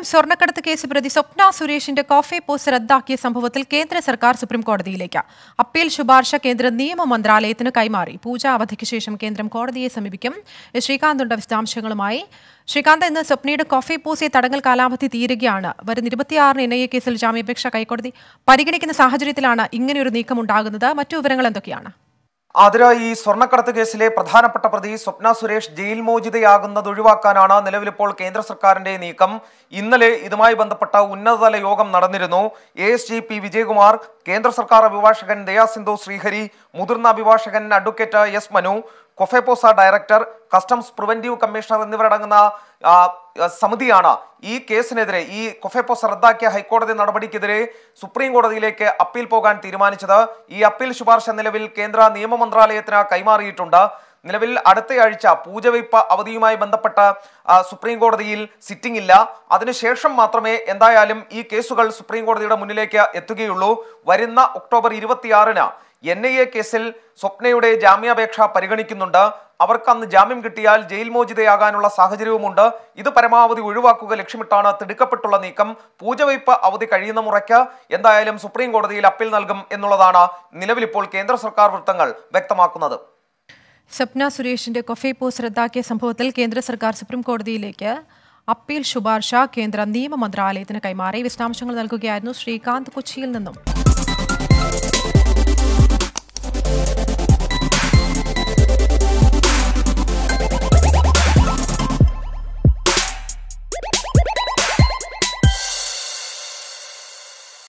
കൊല്ലം സ്വർണ്ണക്കടത്ത് കേസ് പ്രതി സ്വപ്ന സുരേഷിന്റെ കോഫി പോസ്റ്റ് റദ്ദാക്കിയ സംഭവത്തിൽ കേന്ദ്ര സർക്കാർ സുപ്രീം കോടതിയിലേക്ക് അപ്പീൽ ശുപാർശ കേന്ദ്ര നിയമ മന്ത്രാലയത്തിന് കൈമാറി പൂജാ അവധിക്ക് ശേഷം കേന്ദ്രം കോടതിയെ സമീപിക്കും ശ്രീകാന്തുണ്ട വിശദാംശങ്ങളുമായി ശ്രീകാന്ത് ഇന്ന് സ്വപ്നയുടെ കോഫി പോസ്റ്റ് തടങ്കൽ കാലാവധി തീരുകയാണ് വരും ഇരുപത്തിയാറിന് എൻ ഐ എ കേസിൽ ജാമ്യാപേക്ഷ കൈക്കോടതി പരിഗണിക്കുന്ന സാഹചര്യത്തിലാണ് ഇങ്ങനെയൊരു ഉണ്ടാകുന്നത് മറ്റു വിവരങ്ങൾ എന്തൊക്കെയാണ് അതിരായി ഈ സ്വർണ്ണക്കടത്ത് കേസിലെ പ്രധാനപ്പെട്ട പ്രതി സ്വപ്ന സുരേഷ് ജയിൽ മോചിതയാകുന്നത് ഒഴിവാക്കാനാണ് നിലവിലിപ്പോൾ കേന്ദ്ര സർക്കാരിന്റെ നീക്കം ഇന്നലെ ഇതുമായി ബന്ധപ്പെട്ട ഉന്നതതല യോഗം നടന്നിരുന്നു A S G P Vijayakumar കേന്ദ്ര സർക്കാർ അഭിഭാഷകൻ ദയാസിന്ധു ശ്രീഹരി മുതിർന്ന അഭിഭാഷകൻ advocate S Manu COFEPOSA director customs preventive commissioner എന്നിവരടങ്ങുന്ന സമിതിയാണ് ഈ കേസിനെതിരെ ഈ കൊഫെപ്പോസ് റദ്ദാക്കിയ ഹൈക്കോടതി നടപടിക്കെതിരെ സുപ്രീം കോടതിയിലേക്ക് അപ്പീൽ പോകാൻ തീരുമാനിച്ചത് ഈ അപ്പീൽ ശുപാർശ നിലവിൽ കേന്ദ്ര നിയമ മന്ത്രാലയത്തിന് കൈമാറിയിട്ടുണ്ട് നിലവിൽ അടുത്തയാഴ്ച പൂജവയ്പ അവധിയുമായി ബന്ധപ്പെട്ട സുപ്രീം കോടതിയിൽ സിറ്റിംഗ് ഇല്ല അതിനുശേഷം മാത്രമേ എന്തായാലും ഈ കേസുകൾ സുപ്രീം കോടതിയുടെ മുന്നിലേക്ക് എത്തുകയുള്ളൂ വരുന്ന ഒക്ടോബർ ഇരുപത്തിയാറിന് എൻ ഐ എ കേസിൽ സ്വപ്നയുടെ ജാമ്യാപേക്ഷ പരിഗണിക്കുന്നുണ്ട് അവർക്ക് അന്ന് ജാമ്യം കിട്ടിയാൽ ജയിൽ മോചിതയാകാനുള്ള സാഹചര്യവുമുണ്ട് ഇത് പരമാവധി ഒഴിവാക്കുക ലക്ഷ്യമിട്ടാണ് തിടുക്കപ്പെട്ടുള്ള നീക്കം പൂജവയ്പ് അവധി കഴിയുന്ന മുറയ്ക്ക് എന്തായാലും സുപ്രീം കോടതിയിൽ അപ്പീൽ നൽകും എന്നുള്ളതാണ് നിലവിലിപ്പോൾ കേന്ദ്ര സർക്കാർ വൃത്തങ്ങൾ വ്യക്തമാക്കുന്നത് സ്വപ്ന സുരേഷിന്റെ കൊഫേപ്പോസ് റദ്ദാക്കിയ സംഭവത്തിൽ കേന്ദ്ര സർക്കാർ സുപ്രീം കോടതിയിലേക്ക് അപ്പീൽ ശുപാർശ കേന്ദ്ര നിയമ മന്ത്രാലയത്തിന് കൈമാറി വിശദാംശങ്ങൾ നൽകുകയായിരുന്നു ശ്രീകാന്ത് കൊച്ചിയിൽ നിന്നും